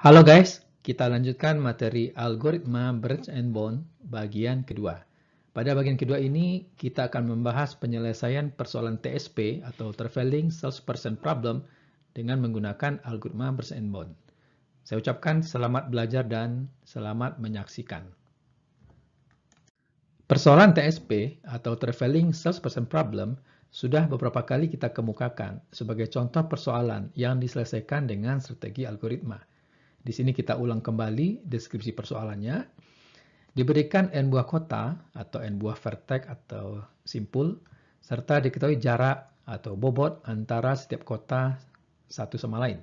Halo guys, kita lanjutkan materi algoritma Branch and Bound bagian kedua. Pada bagian kedua ini, kita akan membahas penyelesaian persoalan TSP atau Traveling Salesperson Problem dengan menggunakan algoritma Branch and Bound. Saya ucapkan selamat belajar dan selamat menyaksikan. Persoalan TSP atau Traveling Salesperson Problem sudah beberapa kali kita kemukakan sebagai contoh persoalan yang diselesaikan dengan strategi algoritma. Di sini kita ulang kembali deskripsi persoalannya. Diberikan n buah kota atau n buah vertek atau simpul, serta diketahui jarak atau bobot antara setiap kota satu sama lain.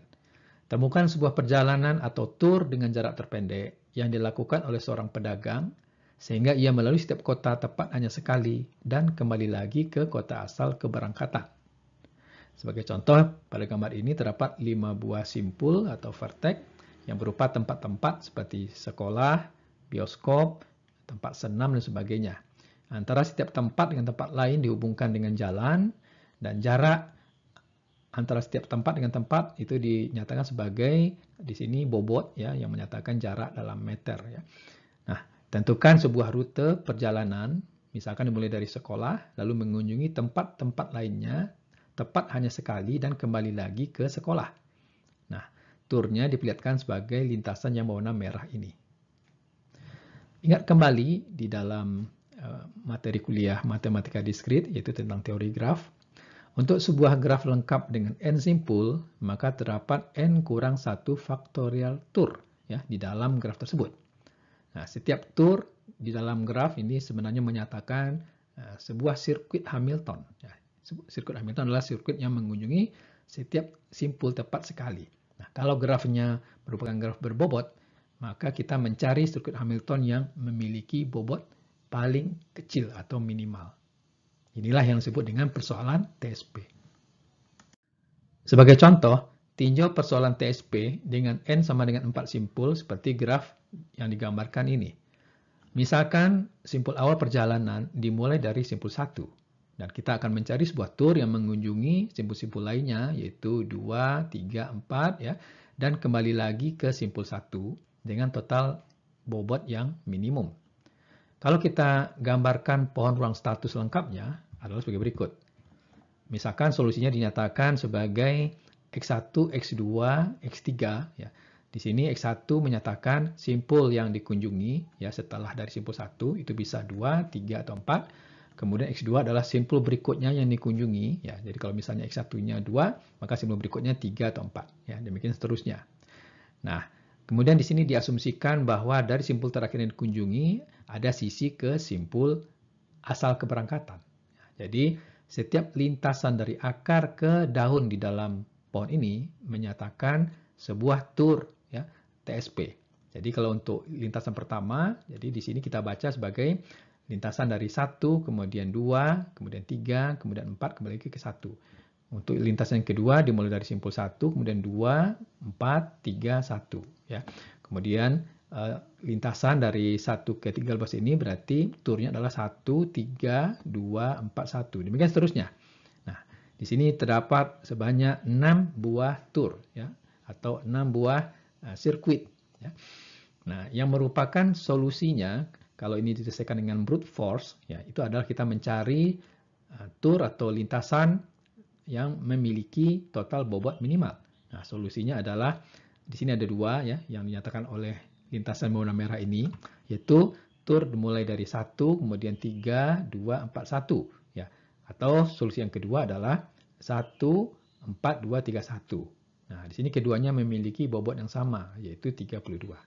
Temukan sebuah perjalanan atau tur dengan jarak terpendek yang dilakukan oleh seorang pedagang sehingga ia melalui setiap kota tepat hanya sekali dan kembali lagi ke kota asal keberangkatan. Sebagai contoh, pada gambar ini terdapat 5 buah simpul atau vertek yang berupa tempat-tempat seperti sekolah, bioskop, tempat senam, dan sebagainya. Antara setiap tempat dengan tempat lain dihubungkan dengan jalan, dan jarak antara setiap tempat dengan tempat itu dinyatakan sebagai di sini bobot ya yang menyatakan jarak dalam meter ya. Nah, tentukan sebuah rute perjalanan misalkan dimulai dari sekolah lalu mengunjungi tempat-tempat lainnya tepat hanya sekali dan kembali lagi ke sekolah turnya diperlihatkan sebagai lintasan yang berwarna merah ini. Ingat kembali di dalam eh, materi kuliah matematika diskrit, yaitu tentang teori graf. Untuk sebuah graf lengkap dengan n simpul, maka terdapat n kurang 1 faktorial tur ya, di dalam graf tersebut. Nah, setiap tur di dalam graf ini sebenarnya menyatakan uh, sebuah sirkuit Hamilton. Ya, sirkuit Hamilton adalah sirkuit yang mengunjungi setiap simpul tepat sekali. Nah, kalau grafnya merupakan graf berbobot, maka kita mencari sirkuit Hamilton yang memiliki bobot paling kecil atau minimal. Inilah yang disebut dengan persoalan TSP. Sebagai contoh, tinjau persoalan TSP dengan N sama dengan 4 simpul seperti graf yang digambarkan ini. Misalkan simpul awal perjalanan dimulai dari simpul 1. Dan kita akan mencari sebuah tour yang mengunjungi simpul-simpul lainnya, yaitu 2, 3, 4, ya. Dan kembali lagi ke simpul 1 dengan total bobot yang minimum. Kalau kita gambarkan pohon ruang status lengkapnya adalah sebagai berikut. Misalkan solusinya dinyatakan sebagai X1, X2, X3. Ya. Di sini X1 menyatakan simpul yang dikunjungi ya setelah dari simpul 1 itu bisa 2, 3, atau 4. Kemudian X2 adalah simpul berikutnya yang dikunjungi. Ya, jadi kalau misalnya X1-nya 2, maka simpul berikutnya 3 atau 4. Ya, demikian seterusnya. Nah, kemudian di sini diasumsikan bahwa dari simpul terakhir yang dikunjungi, ada sisi ke simpul asal keberangkatan. Jadi, setiap lintasan dari akar ke daun di dalam pohon ini menyatakan sebuah tur ya, TSP. Jadi kalau untuk lintasan pertama, jadi di sini kita baca sebagai lintasan dari satu, kemudian dua, kemudian tiga, kemudian empat, kembali ke satu. Untuk lintasan yang kedua dimulai dari simpul satu, kemudian dua, empat, tiga, satu. Ya, kemudian eh, lintasan dari satu ke lepas ini berarti turnya adalah satu tiga dua empat satu Demikian seterusnya. Nah, di sini terdapat sebanyak enam buah tur ya, atau enam buah eh, sirkuit. ya. Nah, yang merupakan solusinya kalau ini diselesaikan dengan brute force, ya itu adalah kita mencari uh, tur atau lintasan yang memiliki total bobot minimal. Nah, solusinya adalah di sini ada dua ya yang dinyatakan oleh lintasan berwarna merah ini, yaitu tur dimulai dari satu, kemudian tiga, dua, empat, satu, ya. Atau solusi yang kedua adalah satu, empat, dua, tiga, satu. Nah, di sini keduanya memiliki bobot yang sama, yaitu tiga puluh dua.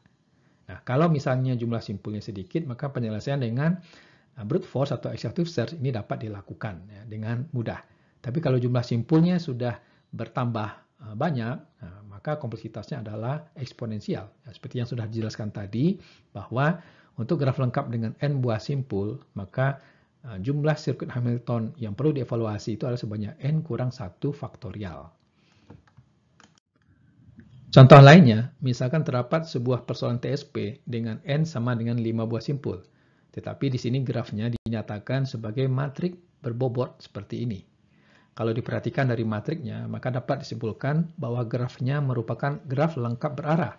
Nah, kalau misalnya jumlah simpulnya sedikit, maka penyelesaian dengan uh, brute force atau exhaustive search ini dapat dilakukan ya, dengan mudah. Tapi kalau jumlah simpulnya sudah bertambah uh, banyak, nah, maka kompleksitasnya adalah eksponensial. Ya, seperti yang sudah dijelaskan tadi, bahwa untuk graf lengkap dengan n buah simpul, maka jumlah sirkuit Hamilton yang perlu dievaluasi itu adalah sebanyak n kurang 1 faktorial. Contoh lainnya, misalkan terdapat sebuah persoalan TSP dengan N sama dengan 5 buah simpul. Tetapi di sini grafnya dinyatakan sebagai matrik berbobot seperti ini. Kalau diperhatikan dari matriknya, maka dapat disimpulkan bahwa grafnya merupakan graf lengkap berarah.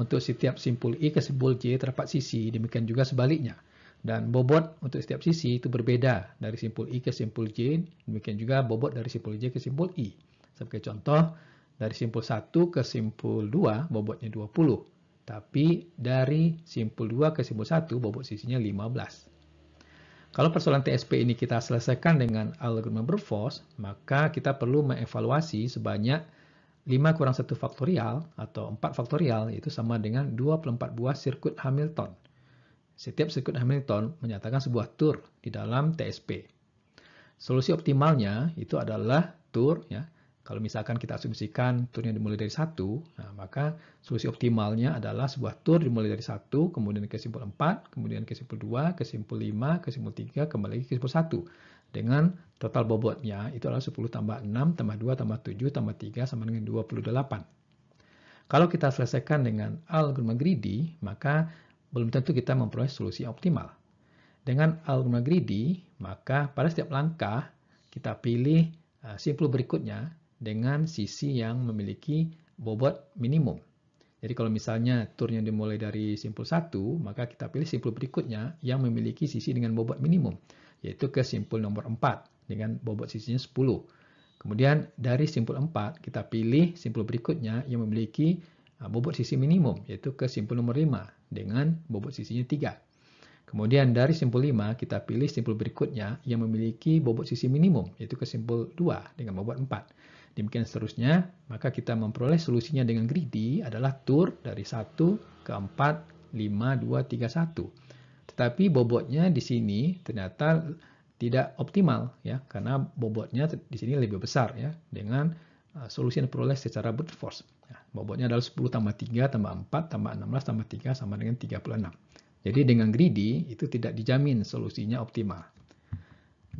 Untuk setiap simpul I ke simpul J terdapat sisi, demikian juga sebaliknya. Dan bobot untuk setiap sisi itu berbeda dari simpul I ke simpul J, demikian juga bobot dari simpul J ke simpul I. Sebagai contoh, dari simpul 1 ke simpul 2 bobotnya 20. Tapi dari simpul 2 ke simpul 1 bobot sisinya 15. Kalau persoalan TSP ini kita selesaikan dengan algoritma Berfors, maka kita perlu mengevaluasi sebanyak 5 kurang 1 faktorial atau 4 faktorial itu sama dengan 24 buah sirkuit Hamilton. Setiap sirkuit Hamilton menyatakan sebuah tur di dalam TSP. Solusi optimalnya itu adalah tur ya, kalau misalkan kita asumsikan turnya dimulai dari satu, nah, maka solusi optimalnya adalah sebuah tur dimulai dari satu, kemudian ke simpul empat, kemudian ke simpul dua, ke simpul lima, ke simpul tiga, kembali lagi ke simpul satu Dengan total bobotnya itu adalah 10 tambah 6, tambah 2, tambah 7, tambah 3, sama dengan 28. Kalau kita selesaikan dengan algoritma greedy, maka belum tentu kita memperoleh solusi optimal. Dengan algoritma greedy, maka pada setiap langkah kita pilih eh, simpul berikutnya dengan sisi yang memiliki bobot minimum. Jadi kalau misalnya turnya dimulai dari simpul 1, maka kita pilih simpul berikutnya yang memiliki sisi dengan bobot minimum, yaitu ke simpul nomor 4 dengan bobot sisinya 10. Kemudian dari simpul 4, uh, kita pilih simpul berikutnya yang memiliki bobot sisi minimum, yaitu ke simpul nomor 5 dengan bobot sisinya 3. Kemudian dari simpul 5, kita pilih simpul berikutnya yang memiliki bobot sisi minimum, yaitu ke simpul 2 dengan bobot 4 demikian seterusnya, maka kita memperoleh solusinya dengan greedy adalah tur dari 1 ke 4, 5, 2, 3, 1. Tetapi bobotnya di sini ternyata tidak optimal ya karena bobotnya di sini lebih besar ya dengan uh, solusi yang diperoleh secara brute force. Ya, bobotnya adalah 10 tambah 3 tambah 4 tambah 16 tambah 3 sama dengan 36. Jadi dengan greedy itu tidak dijamin solusinya optimal.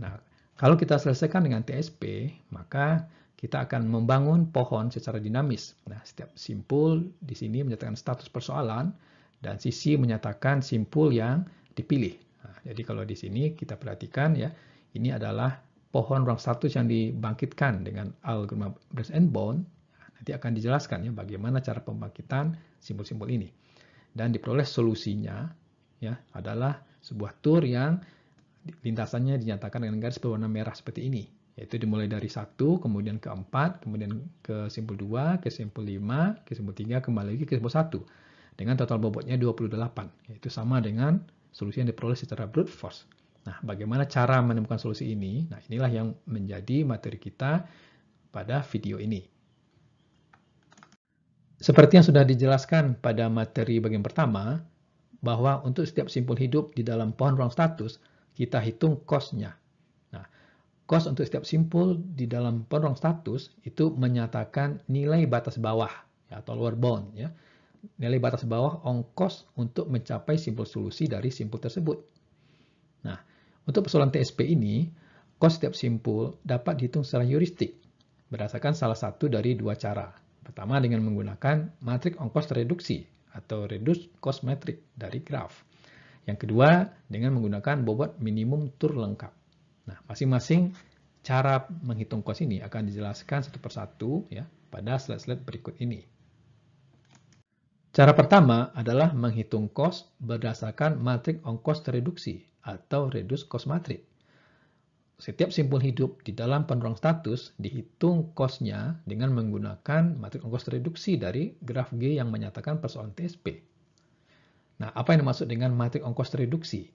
Nah, kalau kita selesaikan dengan TSP, maka kita akan membangun pohon secara dinamis. Nah, setiap simpul di sini menyatakan status persoalan dan sisi menyatakan simpul yang dipilih. Nah, jadi kalau di sini kita perhatikan ya, ini adalah pohon ruang status yang dibangkitkan dengan algoritma Branch and Bound. nanti akan dijelaskan ya bagaimana cara pembangkitan simpul-simpul ini. Dan diperoleh solusinya ya adalah sebuah tur yang lintasannya dinyatakan dengan garis berwarna merah seperti ini. Yaitu dimulai dari satu, kemudian ke empat, kemudian ke simpul dua, ke simpul lima, ke simpul tiga, kembali lagi ke simpul satu. Dengan total bobotnya 28, yaitu sama dengan solusi yang diperoleh secara brute force. Nah, bagaimana cara menemukan solusi ini? Nah, inilah yang menjadi materi kita pada video ini. Seperti yang sudah dijelaskan pada materi bagian pertama, bahwa untuk setiap simpul hidup di dalam pohon ruang status, kita hitung cost-nya. Cost untuk setiap simpul di dalam penerang status itu menyatakan nilai batas bawah ya, atau lower bound. Ya. Nilai batas bawah ongkos untuk mencapai simpul solusi dari simpul tersebut. Nah, untuk persoalan TSP ini, cost setiap simpul dapat dihitung secara heuristik berdasarkan salah satu dari dua cara. Pertama dengan menggunakan matrik ongkos reduksi atau reduce cost matrix dari graf. Yang kedua dengan menggunakan bobot minimum tur lengkap. Nah, masing-masing Cara menghitung kos ini akan dijelaskan satu persatu ya pada slide-slide berikut ini. Cara pertama adalah menghitung kos berdasarkan matrik ongkos tereduksi atau reduce cost matrix. Setiap simpul hidup di dalam penerang status dihitung kosnya dengan menggunakan matrik ongkos tereduksi dari graf G yang menyatakan persoalan TSP. Nah, apa yang dimaksud dengan matrik ongkos tereduksi?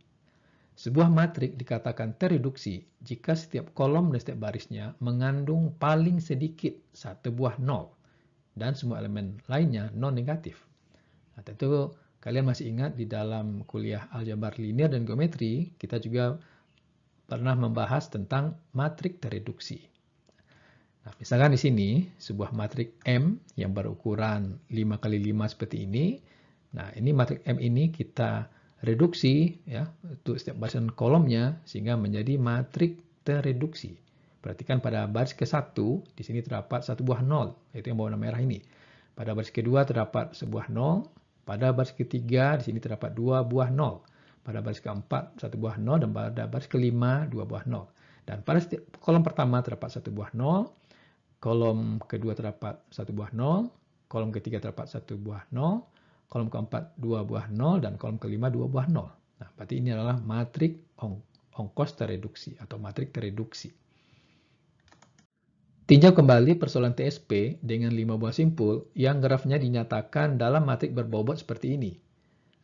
Sebuah matrik dikatakan tereduksi jika setiap kolom dan setiap barisnya mengandung paling sedikit satu buah nol dan semua elemen lainnya non-negatif. Nah, tentu kalian masih ingat di dalam kuliah aljabar linear dan geometri, kita juga pernah membahas tentang matrik tereduksi. Nah, misalkan di sini sebuah matrik M yang berukuran 5 x 5 seperti ini. Nah, ini matrik M ini kita reduksi ya untuk setiap baris dan kolomnya sehingga menjadi matrik tereduksi. Perhatikan pada baris ke-1 di sini terdapat satu buah nol yaitu yang berwarna merah ini. Pada baris kedua terdapat sebuah nol, pada baris ketiga di sini terdapat dua buah nol, pada baris keempat satu buah nol dan pada baris kelima dua buah nol. Dan pada setiap kolom pertama terdapat satu buah nol, kolom kedua terdapat satu buah nol, kolom ketiga terdapat satu buah nol, kolom keempat 2 buah 0, dan kolom kelima 2 buah 0. Nah, berarti ini adalah matrik ong ongkos tereduksi atau matrik tereduksi. Tinjau kembali persoalan TSP dengan 5 buah simpul yang grafnya dinyatakan dalam matrik berbobot seperti ini.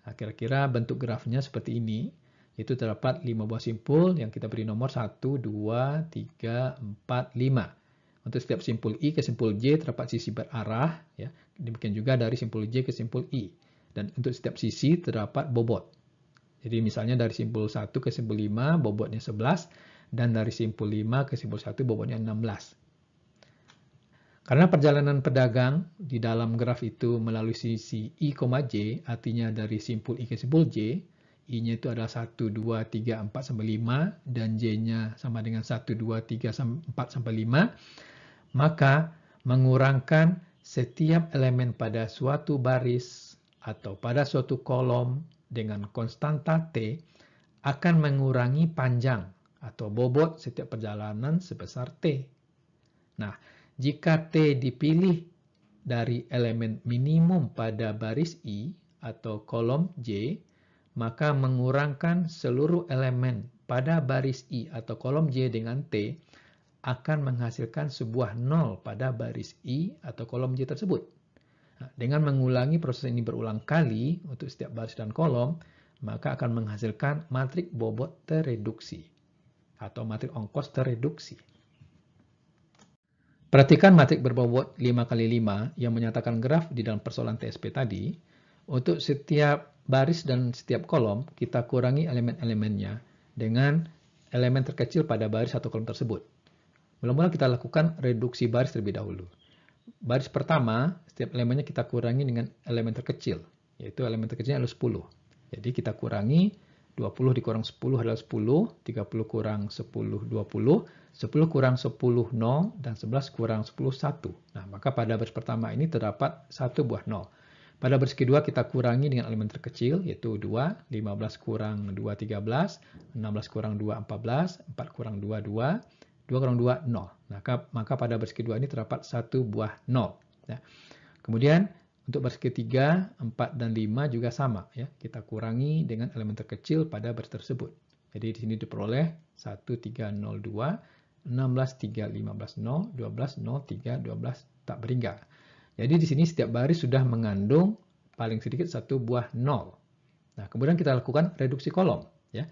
Nah, kira-kira nah, bentuk grafnya seperti ini. Itu terdapat 5 buah simpul yang kita beri nomor 1, 2, 3, 4, 5. Untuk setiap simpul I ke simpul J terdapat sisi berarah, ya. demikian juga dari simpul J ke simpul I. Dan untuk setiap sisi terdapat bobot. Jadi misalnya dari simpul 1 ke simpul 5 bobotnya 11, dan dari simpul 5 ke simpul 1 bobotnya 16. Karena perjalanan pedagang di dalam graf itu melalui sisi I, J, artinya dari simpul I ke simpul J, I-nya itu adalah 1, 2, 3, 4, sampai 5, dan J-nya sama dengan 1, 2, 3, 4, sampai 5, maka mengurangkan setiap elemen pada suatu baris atau pada suatu kolom dengan konstanta T akan mengurangi panjang atau bobot setiap perjalanan sebesar T. Nah, jika T dipilih dari elemen minimum pada baris I atau kolom J, maka mengurangkan seluruh elemen pada baris I atau kolom J dengan T akan menghasilkan sebuah nol pada baris I atau kolom J tersebut. Nah, dengan mengulangi proses ini berulang kali untuk setiap baris dan kolom, maka akan menghasilkan matrik bobot tereduksi atau matrik ongkos tereduksi. Perhatikan matrik berbobot 5x5 yang menyatakan graf di dalam persoalan TSP tadi. Untuk setiap baris dan setiap kolom kita kurangi elemen-elemennya dengan elemen terkecil pada baris atau kolom tersebut. Mula-mula kita lakukan reduksi baris terlebih dahulu. Baris pertama, setiap elemennya kita kurangi dengan elemen terkecil, yaitu elemen terkecilnya adalah 10. Jadi kita kurangi 20 dikurang 10 adalah 10, 30 kurang 10, 20, 10 kurang 10, 0, dan 11 kurang 10, 1. Nah, maka pada baris pertama ini terdapat satu buah 0. Pada baris kedua kita kurangi dengan elemen terkecil yaitu 2, 15 kurang 2 13, 16 kurang 2 14, 4 kurang 2 2, 2 kurang 2 0. Maka, maka pada baris kedua ini terdapat satu buah 0. Ya. Kemudian untuk baris ketiga, 4, dan 5 juga sama. ya Kita kurangi dengan elemen terkecil pada baris tersebut. Jadi di sini diperoleh 1, 3, 0, 2, 16, 3, 15, 0, 12, 0, 3, 12, tak berhingga. Jadi di sini setiap baris sudah mengandung paling sedikit satu buah nol. Nah, kemudian kita lakukan reduksi kolom. Ya.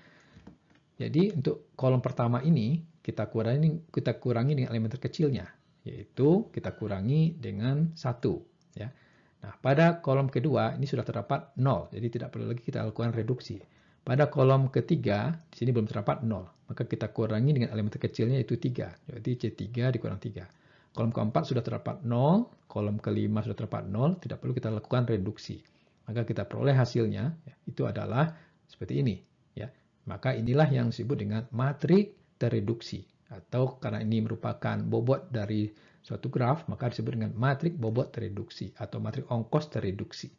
Jadi untuk kolom pertama ini kita kurangi kita kurangi dengan elemen terkecilnya, yaitu kita kurangi dengan satu. Ya. Nah, pada kolom kedua ini sudah terdapat nol, jadi tidak perlu lagi kita lakukan reduksi. Pada kolom ketiga, di sini belum terdapat nol, maka kita kurangi dengan elemen terkecilnya yaitu tiga. jadi C3 dikurang tiga. Kolom keempat sudah terdapat 0, kolom kelima sudah terdapat 0, tidak perlu kita lakukan reduksi. Maka kita peroleh hasilnya, ya, itu adalah seperti ini. ya Maka inilah yang disebut dengan matrik tereduksi. Atau karena ini merupakan bobot dari suatu graf, maka disebut dengan matrik bobot tereduksi atau matrik ongkos tereduksi.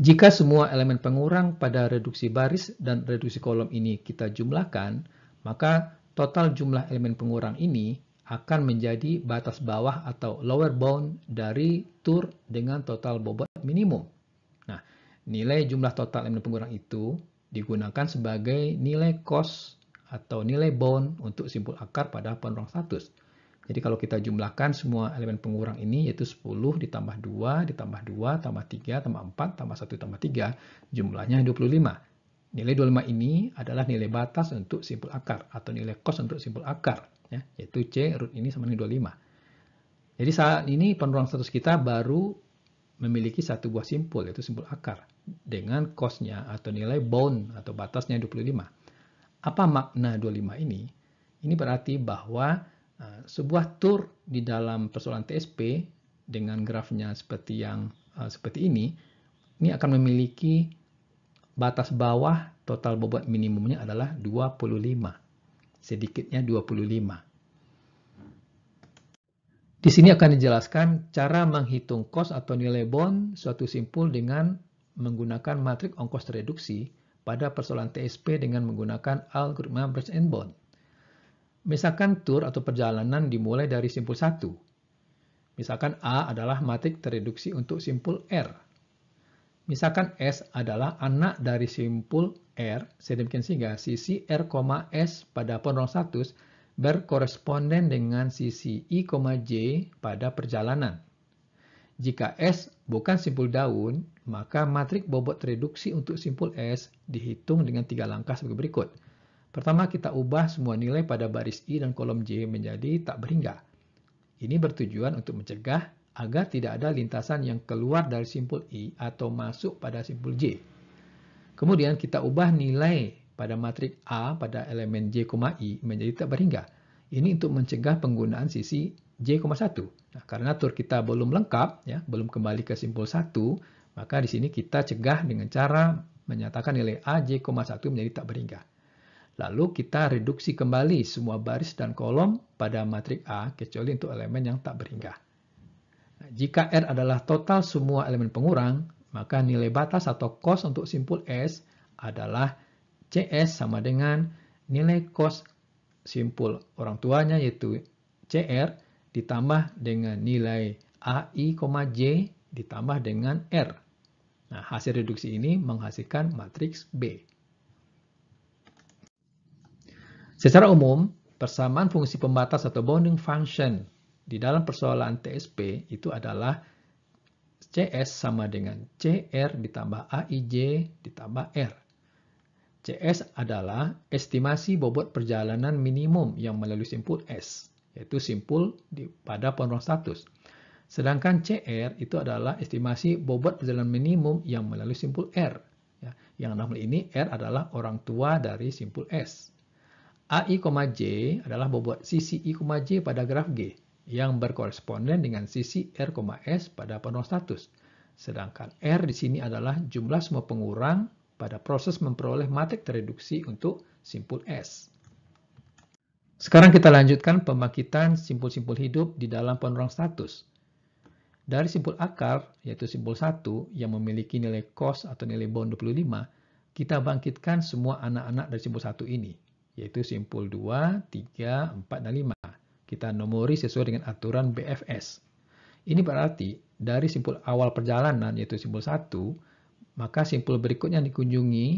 Jika semua elemen pengurang pada reduksi baris dan reduksi kolom ini kita jumlahkan, maka total jumlah elemen pengurang ini akan menjadi batas bawah atau lower bound dari tur dengan total bobot minimum. Nah, nilai jumlah total elemen pengurang itu digunakan sebagai nilai cost atau nilai bound untuk simpul akar pada penerang status. Jadi kalau kita jumlahkan semua elemen pengurang ini yaitu 10 ditambah 2, ditambah 2, tambah 3, tambah 4, tambah 1, tambah 3, jumlahnya 25. Nilai 25 ini adalah nilai batas untuk simpul akar atau nilai kos untuk simpul akar, ya, yaitu C root ini sama dengan 25. Jadi saat ini penurunan status kita baru memiliki satu buah simpul, yaitu simpul akar, dengan kosnya atau nilai bound atau batasnya 25. Apa makna 25 ini? Ini berarti bahwa uh, sebuah tur di dalam persoalan TSP dengan grafnya seperti yang uh, seperti ini, ini akan memiliki batas bawah total bobot minimumnya adalah 25. Sedikitnya 25. Di sini akan dijelaskan cara menghitung kos atau nilai bond suatu simpul dengan menggunakan matrik ongkos tereduksi pada persoalan TSP dengan menggunakan algoritma Bridge and Bond. Misalkan tur atau perjalanan dimulai dari simpul 1. Misalkan A adalah matrik tereduksi untuk simpul R Misalkan S adalah anak dari simpul R, sedemikian sehingga sisi R, S pada penolong status berkoresponden dengan sisi I, J pada perjalanan. Jika S bukan simpul daun, maka matriks bobot reduksi untuk simpul S dihitung dengan tiga langkah sebagai berikut. Pertama, kita ubah semua nilai pada baris I dan kolom J menjadi tak berhingga. Ini bertujuan untuk mencegah agar tidak ada lintasan yang keluar dari simpul I atau masuk pada simpul J. Kemudian kita ubah nilai pada matriks A pada elemen J, I menjadi tak berhingga. Ini untuk mencegah penggunaan sisi 1. Nah, karena tur kita belum lengkap, ya, belum kembali ke simpul 1, maka di sini kita cegah dengan cara menyatakan nilai A, J, satu menjadi tak berhingga. Lalu kita reduksi kembali semua baris dan kolom pada matriks A, kecuali untuk elemen yang tak berhingga. Nah, jika R adalah total semua elemen pengurang, maka nilai batas atau cos untuk simpul S adalah CS sama dengan nilai cos simpul orang tuanya yaitu CR ditambah dengan nilai AI, J ditambah dengan R. Nah, hasil reduksi ini menghasilkan matriks B. Secara umum, persamaan fungsi pembatas atau bounding function di dalam persoalan TSP itu adalah CS sama dengan CR ditambah AIJ ditambah R. CS adalah estimasi bobot perjalanan minimum yang melalui simpul S, yaitu simpul di, pada penurunan status. Sedangkan CR itu adalah estimasi bobot perjalanan minimum yang melalui simpul R. Ya, yang dalam ini R adalah orang tua dari simpul S. AI, J adalah bobot sisi CCI, J pada graf G yang berkoresponden dengan sisi R, S pada penuh status. Sedangkan R di sini adalah jumlah semua pengurang pada proses memperoleh matrik tereduksi untuk simpul S. Sekarang kita lanjutkan pembangkitan simpul-simpul hidup di dalam penuh status. Dari simpul akar, yaitu simpul 1 yang memiliki nilai cos atau nilai bond 25, kita bangkitkan semua anak-anak dari simpul 1 ini, yaitu simpul 2, 3, 4, dan 5 kita nomori sesuai dengan aturan BFS. Ini berarti dari simpul awal perjalanan yaitu simpul 1, maka simpul berikutnya yang dikunjungi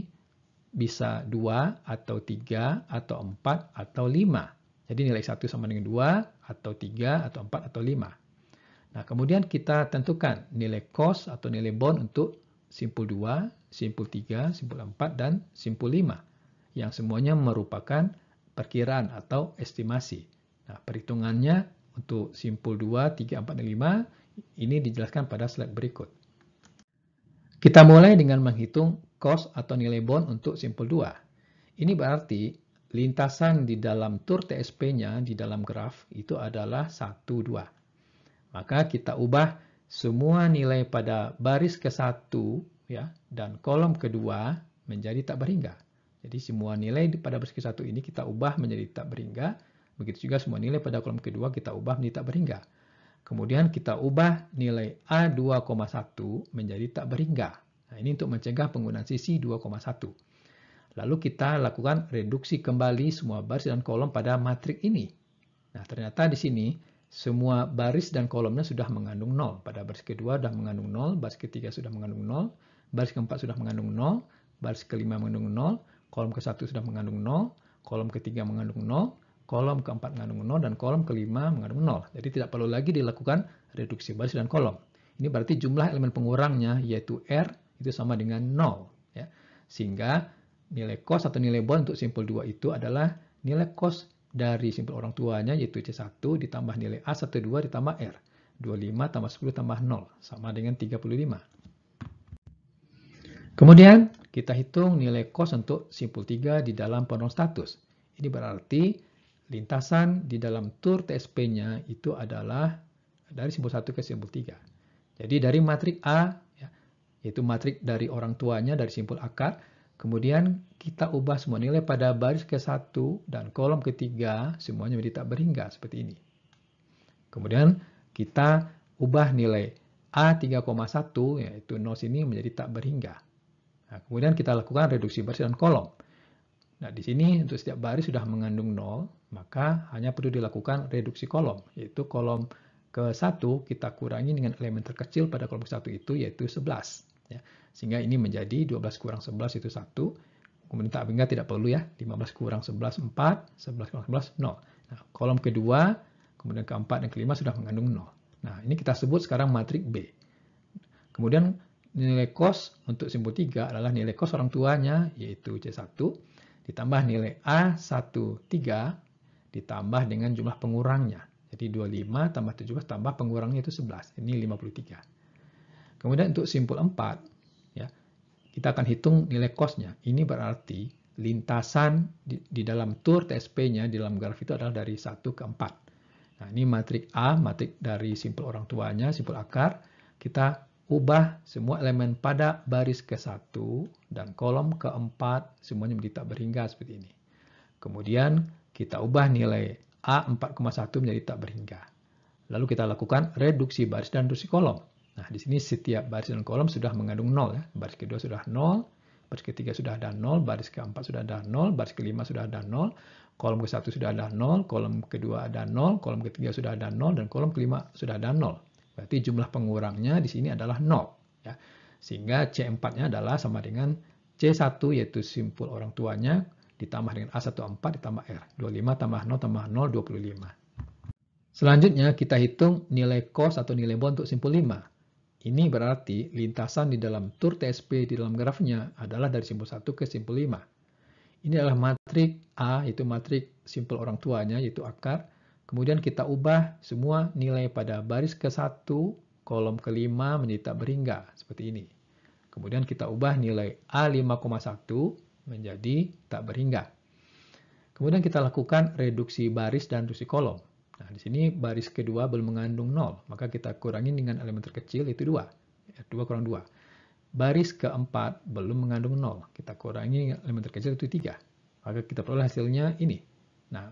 bisa 2 atau 3 atau 4 atau 5. Jadi nilai 1 sama dengan 2 atau 3 atau 4 atau 5. Nah, kemudian kita tentukan nilai cost atau nilai bond untuk simpul 2, simpul 3, simpul 4, dan simpul 5 yang semuanya merupakan perkiraan atau estimasi. Nah, perhitungannya untuk simpul 2, 3, 4, dan 5 ini dijelaskan pada slide berikut. Kita mulai dengan menghitung cost atau nilai bond untuk simpul 2. Ini berarti lintasan di dalam tur TSP-nya di dalam graf itu adalah 1, 2. Maka kita ubah semua nilai pada baris ke-1 ya, dan kolom kedua menjadi tak berhingga. Jadi semua nilai pada baris ke-1 ini kita ubah menjadi tak berhingga Begitu juga semua nilai pada kolom kedua kita ubah menjadi tak berhingga. Kemudian kita ubah nilai A2,1 menjadi tak berhingga. Nah, ini untuk mencegah penggunaan sisi 2,1. Lalu kita lakukan reduksi kembali semua baris dan kolom pada matrik ini. Nah, ternyata di sini semua baris dan kolomnya sudah mengandung 0. Pada baris kedua sudah mengandung 0, baris ketiga sudah mengandung 0, baris keempat sudah mengandung 0, baris kelima mengandung 0, kolom ke satu sudah mengandung 0, kolom ketiga mengandung 0, kolom keempat mengandung 0, dan kolom kelima mengandung 0. Jadi tidak perlu lagi dilakukan reduksi baris dan kolom. Ini berarti jumlah elemen pengurangnya yaitu R itu sama dengan 0. Ya. Sehingga nilai kos atau nilai bond untuk simpul 2 itu adalah nilai kos dari simpul orang tuanya yaitu C1 ditambah nilai A12 ditambah R. 25 tambah 10 tambah 0 sama dengan 35. Kemudian kita hitung nilai kos untuk simpul 3 di dalam penolong status. Ini berarti lintasan di dalam tur TSP-nya itu adalah dari simbol 1 ke simbol 3. Jadi dari matrik A, ya, yaitu matrik dari orang tuanya, dari simpul akar, kemudian kita ubah semua nilai pada baris ke-1 dan kolom ke-3, semuanya menjadi tak berhingga seperti ini. Kemudian kita ubah nilai A 3,1, yaitu nol ini menjadi tak berhingga. Nah, kemudian kita lakukan reduksi baris dan kolom. Nah, di sini untuk setiap baris sudah mengandung 0, maka hanya perlu dilakukan reduksi kolom, yaitu kolom ke-1 kita kurangi dengan elemen terkecil pada kolom ke-1 itu yaitu 11. Ya. Sehingga ini menjadi 12 kurang 11 itu 1. Kemudian tak bingga tidak perlu ya, 15 kurang 11 4, 11 kurang 11 0. Nah, kolom ke-2, kemudian ke-4 dan ke-5 sudah mengandung 0. Nah, ini kita sebut sekarang matrik B. Kemudian nilai kos untuk simbol 3 adalah nilai kos orang tuanya yaitu C1 ditambah nilai A13 ditambah dengan jumlah pengurangnya. Jadi 25 tambah 17 tambah pengurangnya itu 11. Ini 53. Kemudian untuk simpul 4, ya, kita akan hitung nilai kosnya. Ini berarti lintasan di, di dalam tur TSP-nya di dalam graf itu adalah dari 1 ke 4. Nah, ini matrik A, matrik dari simpul orang tuanya, simpul akar. Kita ubah semua elemen pada baris ke-1 dan kolom ke-4 semuanya menjadi tak berhingga seperti ini. Kemudian kita ubah nilai A 4,1 menjadi tak berhingga. Lalu kita lakukan reduksi baris dan reduksi kolom. Nah, di sini setiap baris dan kolom sudah mengandung 0 ya. Baris kedua sudah 0, baris ketiga sudah ada 0, baris keempat sudah ada 0, baris kelima sudah ada 0, kolom ke-1 sudah ada 0, kolom kedua ada 0, kolom ketiga sudah ada 0, dan kolom kelima sudah ada 0. Berarti jumlah pengurangnya di sini adalah 0. Ya. Sehingga C4-nya adalah sama dengan C1 yaitu simpul orang tuanya, ditambah dengan A14 ditambah R. 25 tambah 0 tambah 0, 25. Selanjutnya kita hitung nilai cos atau nilai bond untuk simpul 5. Ini berarti lintasan di dalam tur TSP di dalam grafnya adalah dari simpul 1 ke simpul 5. Ini adalah matrik A, yaitu matrik simpul orang tuanya, yaitu akar. Kemudian kita ubah semua nilai pada baris ke-1, kolom ke-5 menjadi tak beringga, seperti ini. Kemudian kita ubah nilai A 5,1 menjadi tak berhingga. Kemudian kita lakukan reduksi baris dan reduksi kolom. Nah, di sini baris kedua belum mengandung 0, maka kita kurangi dengan elemen terkecil yaitu 2. 2 ya, kurang 2. Baris keempat belum mengandung 0, kita kurangi elemen terkecil itu 3. Maka kita peroleh hasilnya ini. Nah,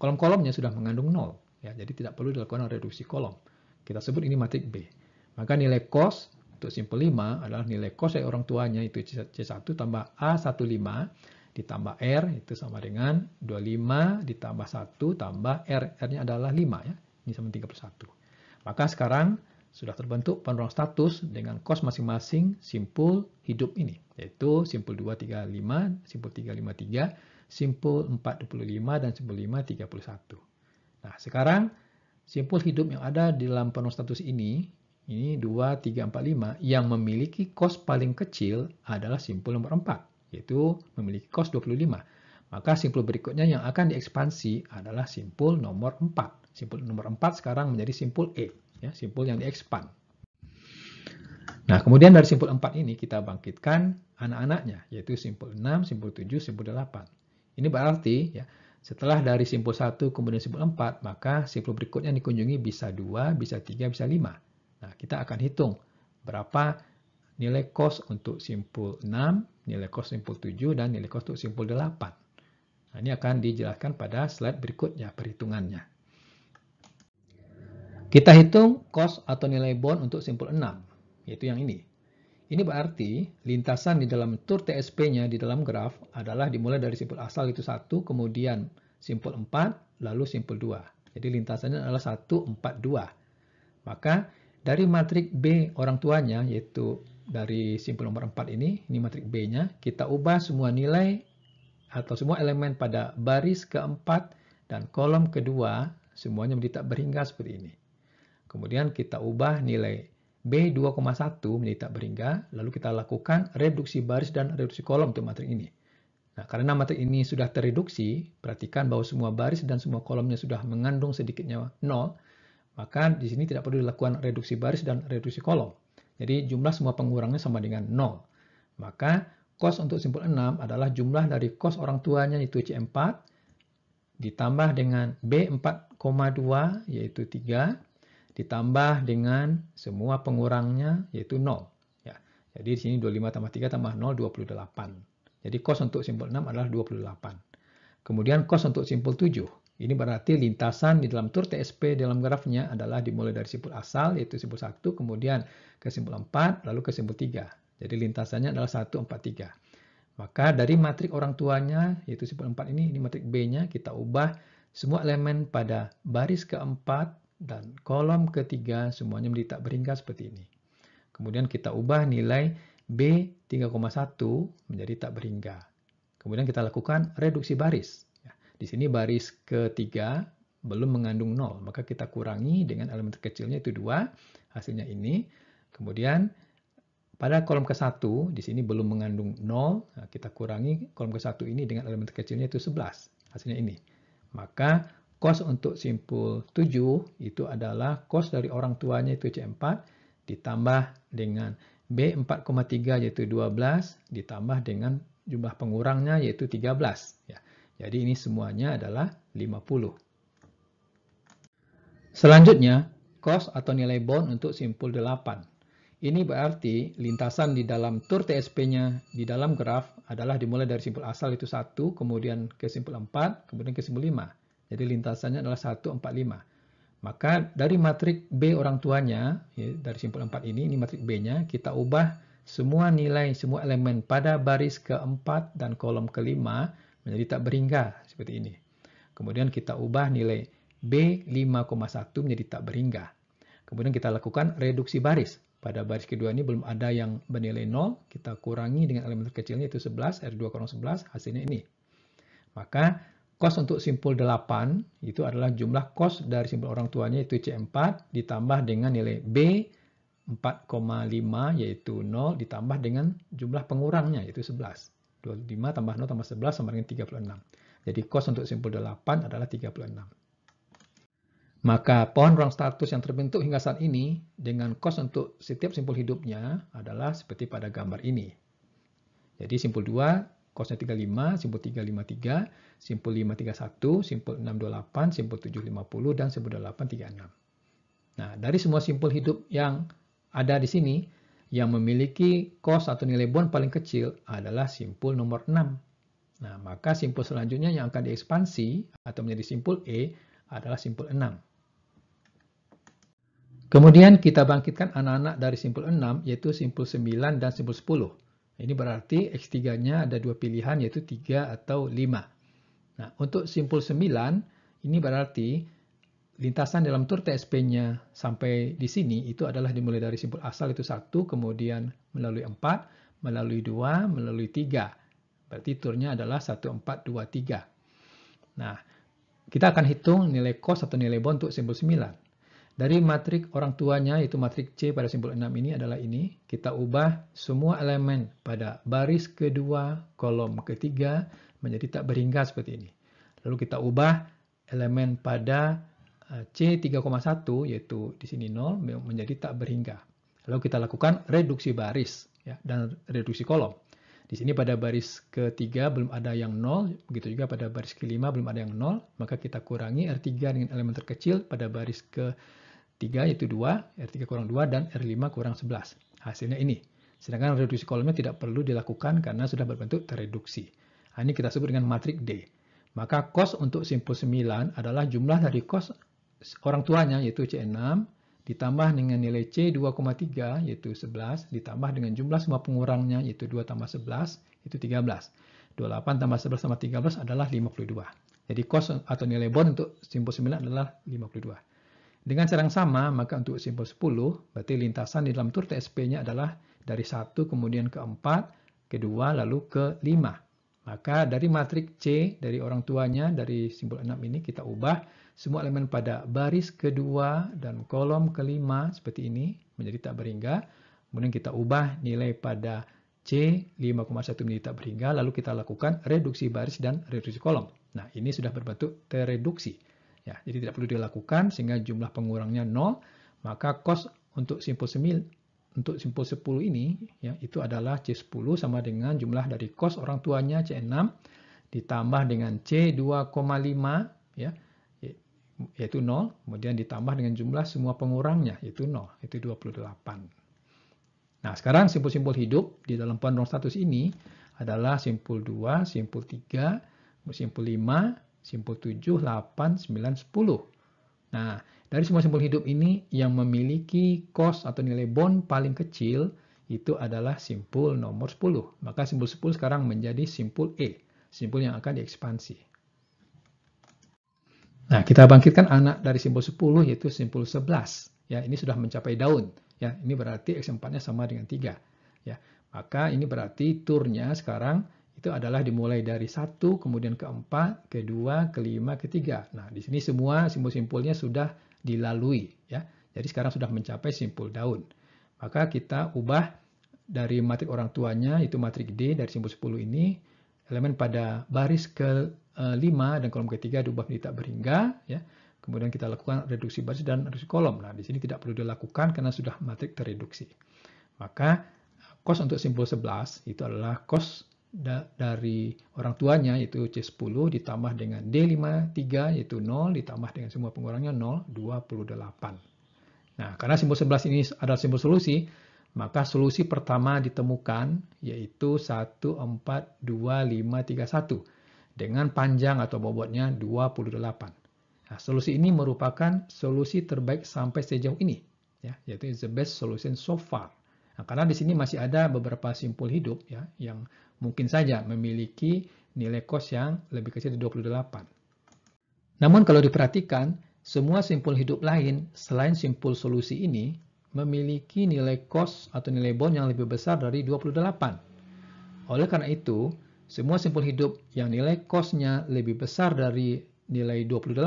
kolom-kolomnya sudah mengandung 0, ya, jadi tidak perlu dilakukan reduksi kolom. Kita sebut ini matrik B. Maka nilai cos untuk simpul 5 adalah nilai kos dari orang tuanya itu C1 tambah A15 ditambah R itu sama dengan 25 ditambah 1 tambah R. R-nya adalah 5 ya. Ini sama 31. Maka sekarang sudah terbentuk penurunan status dengan kos masing-masing simpul hidup ini. Yaitu simpul 235, simpul 353, simpul 425 dan simpul 531. Nah, sekarang simpul hidup yang ada di dalam penerang status ini ini 2, 3, 4, 5, yang memiliki kos paling kecil adalah simpul nomor 4, yaitu memiliki kos 25. Maka simpul berikutnya yang akan diekspansi adalah simpul nomor 4. Simpul nomor 4 sekarang menjadi simpul E, ya, simpul yang diekspan. Nah, kemudian dari simpul 4 ini kita bangkitkan anak-anaknya, yaitu simpul 6, simpul 7, simpul 8. Ini berarti ya, setelah dari simpul 1 kemudian simpul 4, maka simpul berikutnya dikunjungi bisa 2, bisa 3, bisa 5. Nah, kita akan hitung berapa nilai kos untuk simpul 6, nilai kos simpul 7, dan nilai kos untuk simpul 8. Nah, ini akan dijelaskan pada slide berikutnya perhitungannya. Kita hitung kos atau nilai bond untuk simpul 6, yaitu yang ini. Ini berarti lintasan di dalam tur TSP-nya di dalam graf adalah dimulai dari simpul asal itu 1, kemudian simpul 4, lalu simpul 2. Jadi lintasannya adalah 1, 4, 2. Maka dari matrik B orang tuanya, yaitu dari simpul nomor 4 ini, ini matrik B-nya, kita ubah semua nilai atau semua elemen pada baris keempat dan kolom kedua, semuanya menjadi tak berhingga seperti ini. Kemudian kita ubah nilai B 2,1 menjadi tak berhingga, lalu kita lakukan reduksi baris dan reduksi kolom untuk matrik ini. Nah, karena matriks ini sudah tereduksi perhatikan bahwa semua baris dan semua kolomnya sudah mengandung sedikitnya 0, maka di sini tidak perlu dilakukan reduksi baris dan reduksi kolom. Jadi jumlah semua pengurangnya sama dengan 0. Maka kos untuk simpul 6 adalah jumlah dari kos orang tuanya yaitu C4 ditambah dengan B4,2 yaitu 3 ditambah dengan semua pengurangnya yaitu 0. Ya. Jadi di sini 25 tambah 3 tambah 0, 28. Jadi kos untuk simpul 6 adalah 28. Kemudian kos untuk simpul 7 ini berarti lintasan di dalam tur TSP dalam grafnya adalah dimulai dari simpul asal yaitu simpul 1, kemudian ke simpul 4, lalu ke simpul 3. Jadi lintasannya adalah 1, 4, 3. Maka dari matrik orang tuanya yaitu simpul 4 ini, ini matrik B-nya kita ubah semua elemen pada baris keempat dan kolom ketiga semuanya menjadi tak berhingga seperti ini. Kemudian kita ubah nilai B 3,1 menjadi tak berhingga Kemudian kita lakukan reduksi baris. Di sini baris ketiga belum mengandung 0, maka kita kurangi dengan elemen terkecilnya itu 2, hasilnya ini. Kemudian pada kolom ke-1, di sini belum mengandung 0, nah, kita kurangi kolom ke-1 ini dengan elemen terkecilnya itu 11, hasilnya ini. Maka kos untuk simpul 7 itu adalah kos dari orang tuanya itu C4 ditambah dengan B 4,3 yaitu 12 ditambah dengan jumlah pengurangnya yaitu 13. Ya. Jadi ini semuanya adalah 50. Selanjutnya, cost atau nilai bond untuk simpul 8. Ini berarti lintasan di dalam tur TSP-nya di dalam graf adalah dimulai dari simpul asal itu 1, kemudian ke simpul 4, kemudian ke simpul 5. Jadi lintasannya adalah 1, 4, 5. Maka dari matrik B orang tuanya, ya, dari simpul 4 ini, ini matrik B-nya, kita ubah semua nilai, semua elemen pada baris keempat dan kolom kelima menjadi tak berhingga seperti ini. Kemudian kita ubah nilai B 5,1 menjadi tak berhingga. Kemudian kita lakukan reduksi baris. Pada baris kedua ini belum ada yang bernilai 0, kita kurangi dengan elemen terkecilnya itu 11, R2 kurang 11, hasilnya ini. Maka kos untuk simpul 8 itu adalah jumlah kos dari simpul orang tuanya itu C4 ditambah dengan nilai B 4,5 yaitu 0 ditambah dengan jumlah pengurangnya yaitu 11. 25 tambah 0 tambah 11 sama dengan 36. Jadi cos untuk simpul 8 adalah 36. Maka pohon ruang status yang terbentuk hingga saat ini dengan cos untuk setiap simpul hidupnya adalah seperti pada gambar ini. Jadi simpul 2 cosnya 35, simpul 3 53, simpul 5 31, simpul 6 28, simpul 7 50, dan simpul 8 36. Nah, dari semua simpul hidup yang ada di sini, yang memiliki kos atau nilai bond paling kecil adalah simpul nomor 6. Nah, maka simpul selanjutnya yang akan diekspansi atau menjadi simpul E adalah simpul 6. Kemudian kita bangkitkan anak-anak dari simpul 6, yaitu simpul 9 dan simpul 10. Ini berarti X3-nya ada dua pilihan, yaitu 3 atau 5. Nah, untuk simpul 9, ini berarti lintasan dalam tur TSP-nya sampai di sini itu adalah dimulai dari simpul asal itu satu, kemudian melalui 4, melalui 2, melalui 3. Berarti turnya adalah 1, 4, 2, 3. Nah, kita akan hitung nilai kos atau nilai bond untuk simbol 9. Dari matrik orang tuanya, yaitu matrik C pada simbol 6 ini adalah ini. Kita ubah semua elemen pada baris kedua, kolom ketiga, menjadi tak berhingga seperti ini. Lalu kita ubah elemen pada Eh, C 3,1 yaitu di sini 0 menjadi tak berhingga. Lalu kita lakukan reduksi baris ya, dan reduksi kolom. Di sini pada baris ketiga belum ada yang 0, begitu juga pada baris kelima belum ada yang 0, maka kita kurangi R3 dengan elemen terkecil pada baris ke-3 yaitu 2, R3 kurang 2 dan R5 kurang 11. Hasilnya ini. Sedangkan reduksi kolomnya tidak perlu dilakukan karena sudah berbentuk tereduksi. Nah, Ini kita sebut dengan matrik D. Maka kos untuk simpul 9 adalah jumlah dari kos orang tuanya yaitu C6 ditambah dengan nilai C 2,3 yaitu 11 ditambah dengan jumlah semua pengurangnya yaitu 2 tambah 11 itu 13. 28 tambah 11 sama 13 adalah 52. Jadi kos atau nilai bond untuk simpul 9 adalah 52. Dengan cara yang sama, maka untuk simpul 10, berarti lintasan di dalam tur TSP-nya adalah dari 1 kemudian ke 4, ke 2, lalu ke 5. Maka dari matriks C, dari orang tuanya, dari simbol 6 ini kita ubah semua elemen pada baris kedua dan kolom kelima seperti ini menjadi tak berhingga. Kemudian kita ubah nilai pada C 5,1 menjadi tak berhingga, lalu kita lakukan reduksi baris dan reduksi kolom. Nah, ini sudah berbentuk tereduksi. Ya, jadi tidak perlu dilakukan sehingga jumlah pengurangnya 0, maka kos untuk simpul 9 untuk simpul 10 ini ya itu adalah C10 sama dengan jumlah dari kos orang tuanya C6 ditambah dengan C2,5 ya, ya yaitu 0 kemudian ditambah dengan jumlah semua pengurangnya yaitu 0 itu 28. Nah, sekarang simpul-simpul hidup di dalam pandrong status ini adalah simpul 2, simpul 3, simpul 5, simpul 7, 8, 9, 10. Nah, dari semua simbol hidup ini, yang memiliki cost atau nilai bond paling kecil itu adalah simpul nomor 10. Maka simpul 10 sekarang menjadi simpul E, simpul yang akan diekspansi. Nah, kita bangkitkan anak dari simpul 10 yaitu simpul 11. Ya, ini sudah mencapai daun. Ya, ini berarti X4-nya sama dengan 3. Ya, maka ini berarti turnya sekarang itu adalah dimulai dari 1, kemudian ke 4, ke kedua, ke 3. Nah, di sini semua simpul-simpulnya sudah dilalui ya. Jadi sekarang sudah mencapai simpul daun. Maka kita ubah dari matrik orang tuanya itu matrik D dari simpul 10 ini elemen pada baris ke-5 dan kolom ketiga diubah menjadi tak berhingga ya. Kemudian kita lakukan reduksi baris dan reduksi kolom. Nah, di sini tidak perlu dilakukan karena sudah matrik tereduksi. Maka kos untuk simpul 11 itu adalah kos da dari orang tuanya yaitu C10 ditambah dengan D53 yaitu 0 ditambah dengan semua pengurangnya 0, 28. Nah, karena simbol 11 ini adalah simbol solusi, maka solusi pertama ditemukan yaitu 1, 4, 2, 5, 3, 1 dengan panjang atau bobotnya 28. Nah, solusi ini merupakan solusi terbaik sampai sejauh ini, ya, yaitu the best solution so far. Nah, karena di sini masih ada beberapa simpul hidup ya yang mungkin saja memiliki nilai kos yang lebih kecil dari 28. Namun kalau diperhatikan, semua simpul hidup lain selain simpul solusi ini memiliki nilai kos atau nilai bond yang lebih besar dari 28. Oleh karena itu, semua simpul hidup yang nilai kosnya lebih besar dari nilai 28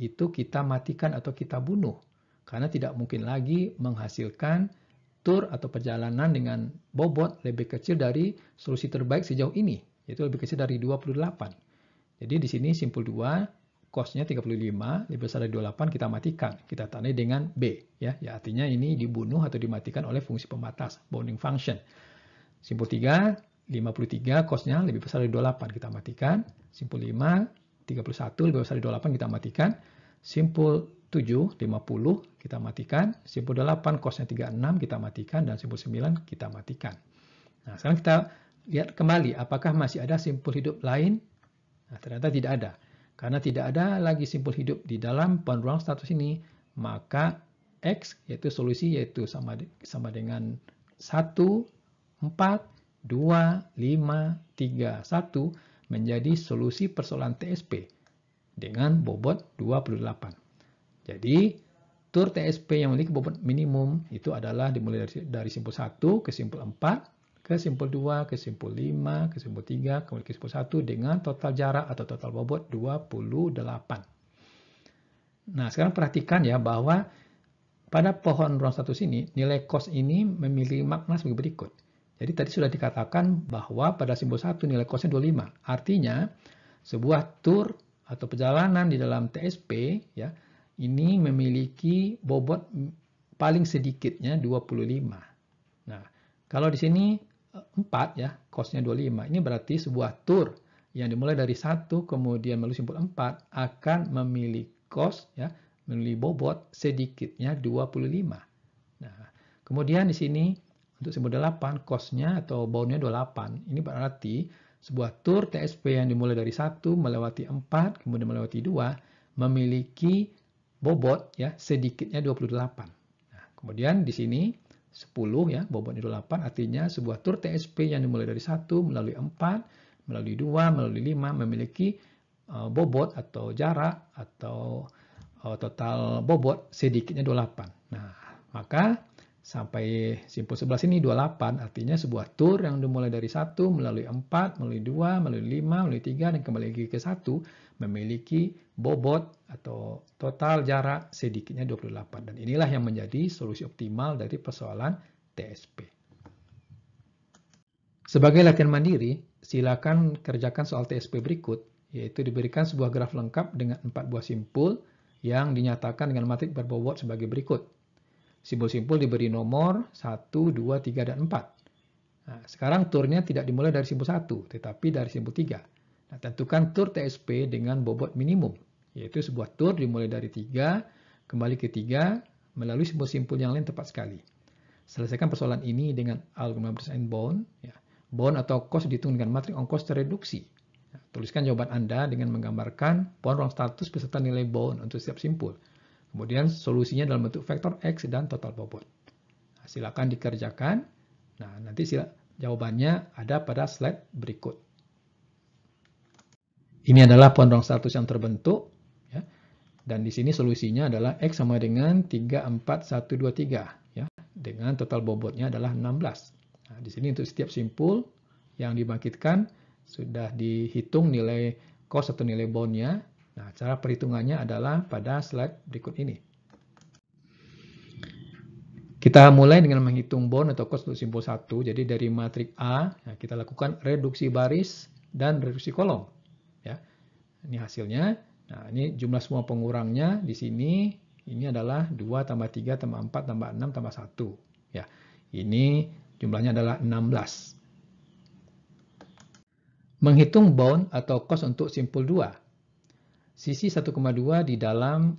itu kita matikan atau kita bunuh karena tidak mungkin lagi menghasilkan tur atau perjalanan dengan bobot lebih kecil dari solusi terbaik sejauh ini, yaitu lebih kecil dari 28. Jadi di sini simpul 2, costnya 35, lebih besar dari 28 kita matikan. Kita tandai dengan B. Ya, ya artinya ini dibunuh atau dimatikan oleh fungsi pembatas, bounding function. Simpul 3, 53 costnya lebih besar dari 28 kita matikan. Simpul 5, 31 lebih besar dari 28 kita matikan. Simpul 7, 50 kita matikan. Simpul 8 cosnya 36 kita matikan. Dan simpul 9 kita matikan. Nah, sekarang kita lihat kembali apakah masih ada simpul hidup lain. Nah, ternyata tidak ada. Karena tidak ada lagi simpul hidup di dalam penurunan status ini, maka X yaitu solusi yaitu sama, sama dengan 1, 4, 2, 5, 3, 1 menjadi solusi persoalan TSP dengan bobot 28. Jadi, tur TSP yang memiliki bobot minimum itu adalah dimulai dari, dari simpul 1 ke simpul 4, ke simpul 2, ke simpul 5, ke simpul 3, kemudian ke simpul 1 dengan total jarak atau total bobot 28. Nah, sekarang perhatikan ya bahwa pada pohon ron status ini, nilai cos ini memiliki makna sebagai berikut. Jadi tadi sudah dikatakan bahwa pada simbol 1 nilai cosnya 25. Artinya, sebuah tur atau perjalanan di dalam TSP ya ini memiliki bobot paling sedikitnya 25. Nah, kalau di sini 4 eh, ya, costnya 25. Ini berarti sebuah tur yang dimulai dari 1 kemudian melalui simpul 4 akan memiliki cost ya, memiliki bobot sedikitnya 25. Nah, kemudian di sini untuk simpul 8 costnya atau boundnya 28. Ini berarti sebuah tur TSP yang dimulai dari 1 melewati 4 kemudian melewati 2 memiliki bobot ya sedikitnya 28. Nah, kemudian di sini 10 ya, bobotnya 28 artinya sebuah tur TSP yang dimulai dari 1 melalui 4, melalui 2, melalui 5 memiliki uh, bobot atau jarak atau uh, total bobot sedikitnya 28. Nah, maka sampai simpul 11 ini 28 artinya sebuah tur yang dimulai dari 1 melalui 4, melalui 2, melalui 5, melalui 3 dan kembali lagi ke 1 memiliki bobot atau total jarak sedikitnya 28 dan inilah yang menjadi solusi optimal dari persoalan TSP. Sebagai latihan mandiri, silakan kerjakan soal TSP berikut, yaitu diberikan sebuah graf lengkap dengan empat buah simpul yang dinyatakan dengan matrik berbobot sebagai berikut. Simpul-simpul diberi nomor 1, 2, 3, dan 4. Nah, sekarang turnya tidak dimulai dari simpul 1, tetapi dari simpul 3. Nah, tentukan tur TSP dengan bobot minimum, yaitu sebuah tur dimulai dari 3, kembali ke 3, melalui sebuah simpul yang lain tepat sekali. Selesaikan persoalan ini dengan algoritma persen bound. Ya. Bound atau cost dihitung dengan matrik ongkos tereduksi. Nah, tuliskan jawaban Anda dengan menggambarkan pohon ruang status beserta nilai bound untuk setiap simpul. Kemudian solusinya dalam bentuk vektor X dan total bobot. Nah, silakan dikerjakan. Nah, nanti sila, jawabannya ada pada slide berikut. Ini adalah pondong status yang terbentuk. Ya. Dan di sini solusinya adalah X sama dengan 3, 4, 1, 2, 3. Ya. Dengan total bobotnya adalah 16. Nah, di sini untuk setiap simpul yang dibangkitkan sudah dihitung nilai cost atau nilai bondnya. Nah, cara perhitungannya adalah pada slide berikut ini. Kita mulai dengan menghitung bond atau cost untuk simpul 1. Jadi dari matrik A, nah, kita lakukan reduksi baris dan reduksi kolom ya. Ini hasilnya. Nah, ini jumlah semua pengurangnya di sini. Ini adalah 2 tambah 3 tambah 4 tambah 6 tambah 1. Ya, ini jumlahnya adalah 16. Menghitung bound atau cost untuk simpul 2. Sisi 1,2 di dalam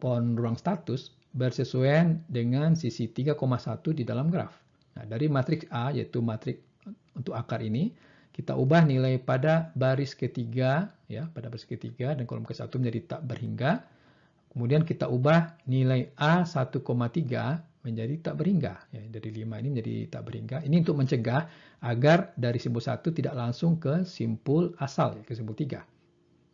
pohon ruang status bersesuaian dengan sisi 3,1 di dalam graf. Nah, dari matriks A, yaitu matriks untuk akar ini, kita ubah nilai pada baris ketiga ya pada baris ketiga dan kolom ke satu menjadi tak berhingga kemudian kita ubah nilai A 1,3 menjadi tak berhingga ya, dari 5 ini menjadi tak berhingga ini untuk mencegah agar dari simbol satu tidak langsung ke simpul asal ya, ke simpul tiga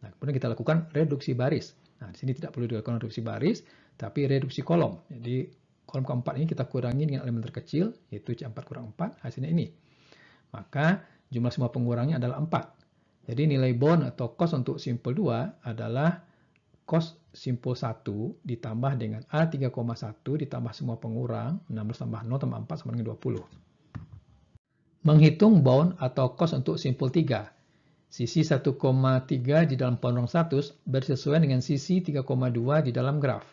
nah, kemudian kita lakukan reduksi baris nah di sini tidak perlu dilakukan reduksi baris tapi reduksi kolom jadi kolom keempat ini kita kurangi dengan elemen terkecil yaitu C4 kurang 4 hasilnya ini maka jumlah semua pengurangnya adalah 4. Jadi nilai bond atau cost untuk simpul 2 adalah cost simpul 1 ditambah dengan A 3,1 ditambah semua pengurang 16 tambah 0 tambah 4 sama dengan 20. Menghitung bond atau cost untuk simpul 3. Sisi 1,3 di dalam pondong status bersesuaian dengan sisi 3,2 di dalam graf.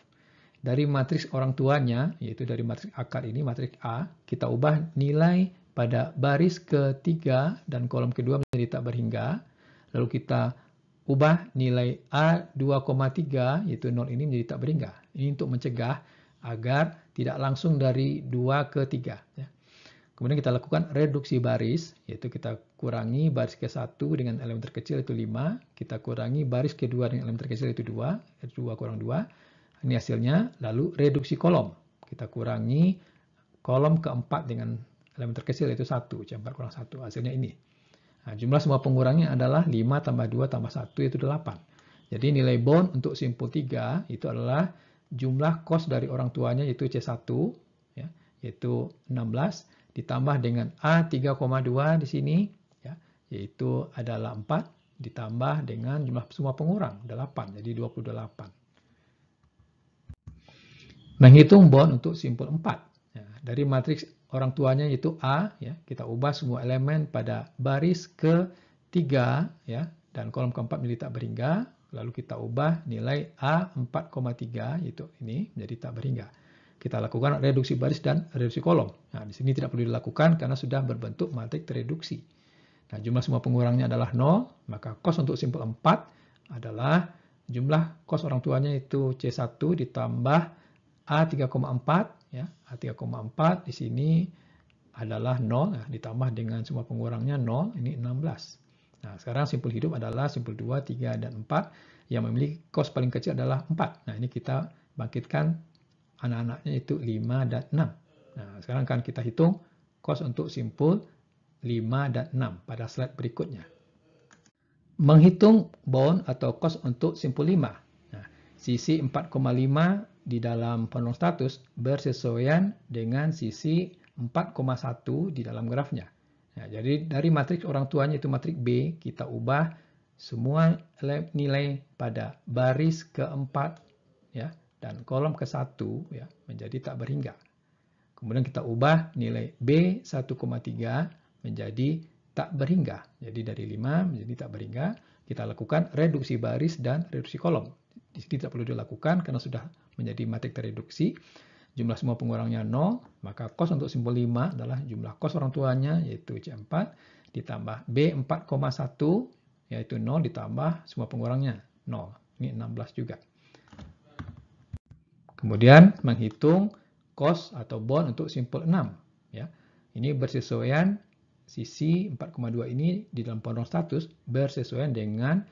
Dari matriks orang tuanya, yaitu dari matriks akar ini, matriks A, kita ubah nilai pada baris ketiga dan kolom kedua menjadi tak berhingga. Lalu kita ubah nilai A2,3 yaitu 0 ini menjadi tak berhingga. Ini untuk mencegah agar tidak langsung dari 2 ke 3. Ya. Kemudian kita lakukan reduksi baris, yaitu kita kurangi baris ke-1 dengan elemen terkecil itu 5, kita kurangi baris ke-2 dengan elemen terkecil itu 2, 2 kurang 2, ini hasilnya, lalu reduksi kolom. Kita kurangi kolom keempat dengan Elemen terkecil yaitu 1, jambar kurang 1. Hasilnya ini. Nah, jumlah semua pengurangnya adalah 5 tambah 2 tambah 1 yaitu 8. Jadi nilai bond untuk simpul 3 itu adalah jumlah kos dari orang tuanya yaitu C1, ya, yaitu 16, ditambah dengan A 3,2 di sini, ya, yaitu adalah 4, ditambah dengan jumlah semua pengurang, 8, jadi 28. Menghitung bond untuk simpul 4. Ya, dari matriks orang tuanya yaitu A ya. Kita ubah semua elemen pada baris ke ya dan kolom keempat menjadi tak berhingga. Lalu kita ubah nilai A 4,3 yaitu ini menjadi tak berhingga. Kita lakukan reduksi baris dan reduksi kolom. Nah, di sini tidak perlu dilakukan karena sudah berbentuk matrik tereduksi. Nah, jumlah semua pengurangnya adalah 0, maka kos untuk simpul 4 adalah jumlah kos orang tuanya itu C1 ditambah A 3,4 ya 3,4 di sini adalah 0 nah, ya, ditambah dengan semua pengurangnya 0 ini 16 nah sekarang simpul hidup adalah simpul 2 3 dan 4 yang memiliki kos paling kecil adalah 4 nah ini kita bangkitkan anak-anaknya itu 5 dan 6 nah sekarang akan kita hitung kos untuk simpul 5 dan 6 pada slide berikutnya menghitung bond atau kos untuk simpul 5 nah, sisi 4,5 di dalam penuh status bersesuaian dengan sisi 4,1 di dalam grafnya. Ya, jadi dari matriks orang tuanya itu matriks B, kita ubah semua nilai pada baris keempat ya dan kolom ke satu ya menjadi tak berhingga. Kemudian kita ubah nilai B 1,3 menjadi tak berhingga. Jadi dari 5 menjadi tak berhingga, kita lakukan reduksi baris dan reduksi kolom. Di tidak perlu dilakukan karena sudah menjadi matrik tereduksi. Jumlah semua pengurangnya 0, maka kos untuk simbol 5 adalah jumlah kos orang tuanya yaitu C4 ditambah B 4,1 yaitu 0 ditambah semua pengurangnya 0. Ini 16 juga. Kemudian menghitung kos atau bond untuk simpul 6 ya. Ini bersesuaian sisi 4,2 ini di dalam pondong status bersesuaian dengan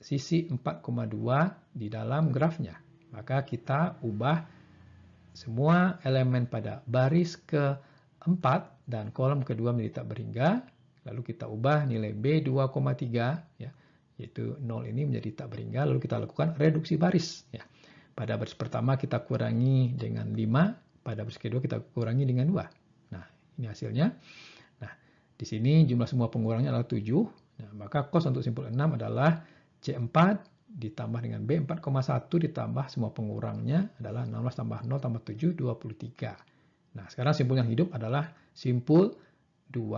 sisi 4,2 di dalam grafnya. Maka kita ubah semua elemen pada baris ke-4 dan kolom kedua menjadi tak berhingga. Lalu kita ubah nilai B 2,3 ya, yaitu 0 ini menjadi tak berhingga. Lalu kita lakukan reduksi baris. Ya. Pada baris pertama kita kurangi dengan 5, pada baris kedua kita kurangi dengan 2. Nah, ini hasilnya. Nah, di sini jumlah semua pengurangnya adalah 7. Nah, maka kos untuk simpul 6 adalah C4 ditambah dengan B 4,1 ditambah semua pengurangnya adalah 16 tambah 0 tambah 7 23. Nah, sekarang simpul yang hidup adalah simpul 2,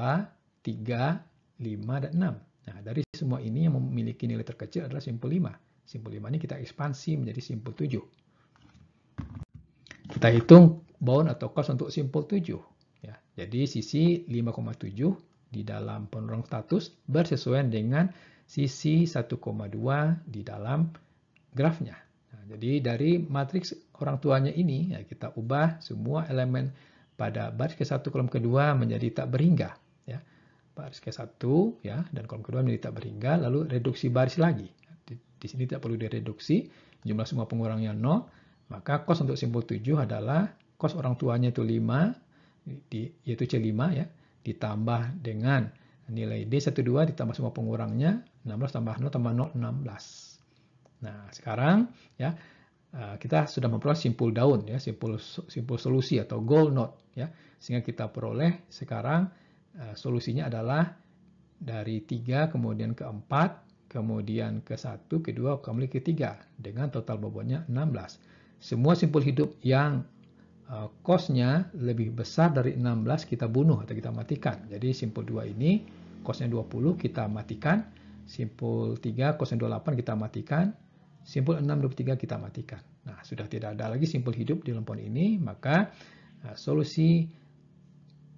3, 5, dan 6. Nah, dari semua ini yang memiliki nilai terkecil adalah simpul 5. Simpul 5 ini kita ekspansi menjadi simpul 7. Kita hitung bound atau cost untuk simpul 7. Ya, jadi sisi 5,7 di dalam penurunan status bersesuaian dengan sisi 1,2 di dalam grafnya. Nah, jadi dari matriks orang tuanya ini ya, kita ubah semua elemen pada baris ke-1 kolom kedua menjadi tak berhingga. Ya. Baris ke-1 ya, dan kolom kedua menjadi tak berhingga, lalu reduksi baris lagi. Di, di sini tidak perlu direduksi, jumlah semua pengurangnya 0, maka kos untuk simbol 7 adalah kos orang tuanya itu 5, di, yaitu C5 ya, ditambah dengan nilai D12 ditambah semua pengurangnya 16 tambah 0 tambah 0, 16. Nah, sekarang ya eh, kita sudah memperoleh simpul daun ya, simpul simpul solusi atau goal node ya. Sehingga kita peroleh sekarang eh, solusinya adalah dari 3 kemudian ke 4, kemudian ke 1, ke 2, kemudian ke 3 dengan total bobotnya 16. Semua simpul hidup yang kosnya eh, lebih besar dari 16 kita bunuh atau kita matikan. Jadi simpul 2 ini kosnya 20 kita matikan Simpul 3, 28 kita matikan. Simpul 6, 23 kita matikan. Nah, sudah tidak ada lagi simpul hidup di lempon ini, maka nah, solusi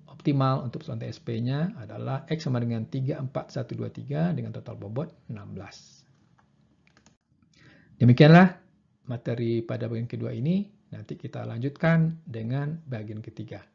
optimal untuk persoalan TSP-nya adalah X sama dengan 3, 4, 1, dengan total bobot 16. Demikianlah materi pada bagian kedua ini. Nanti kita lanjutkan dengan bagian ketiga.